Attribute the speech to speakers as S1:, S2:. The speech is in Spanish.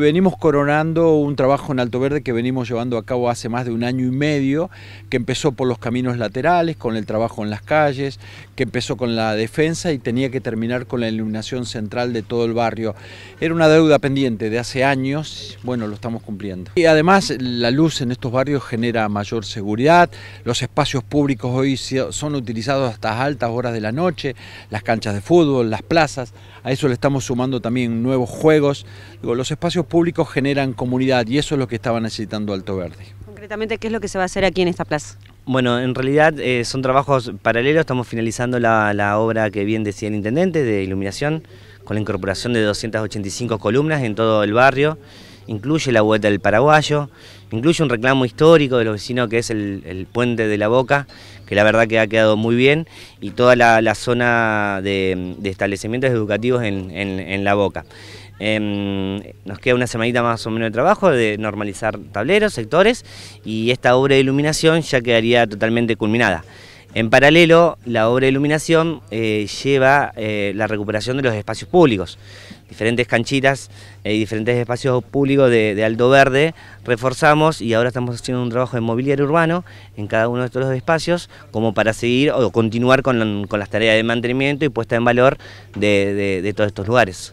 S1: Venimos coronando un trabajo en Alto Verde que venimos llevando a cabo hace más de un año y medio, que empezó por los caminos laterales, con el trabajo en las calles, que empezó con la defensa y tenía que terminar con la iluminación central de todo el barrio. Era una deuda pendiente de hace años, bueno, lo estamos cumpliendo. Y además la luz en estos barrios genera mayor seguridad, los espacios públicos hoy son utilizados hasta altas horas de la noche, las canchas de fútbol, las plazas, a eso le estamos sumando también nuevos juegos, los espacios públicos generan comunidad y eso es lo que estaba necesitando Alto Verde.
S2: Concretamente, ¿qué es lo que se va a hacer aquí en esta plaza?
S3: Bueno, en realidad eh, son trabajos paralelos, estamos finalizando la, la, obra que bien decía el intendente de iluminación, con la incorporación de 285 columnas en todo el barrio incluye la vuelta del paraguayo, incluye un reclamo histórico de los vecinos que es el, puente de la Boca, que la verdad que ha quedado muy bien, y toda la, zona de, establecimientos educativos en, la Boca. Em, nos queda una semanita más o menos de trabajo de normalizar tableros, sectores, y esta obra de iluminación ya quedaría totalmente culminada. En paralelo, la obra de iluminación eh, lleva eh, la recuperación de los espacios públicos, diferentes canchitas eh, y diferentes espacios públicos de, Alto Verde, reforzamos y ahora estamos haciendo un trabajo de mobiliario urbano en cada uno de estos espacios como para seguir o continuar con, las tareas de mantenimiento y puesta en valor de todos estos lugares.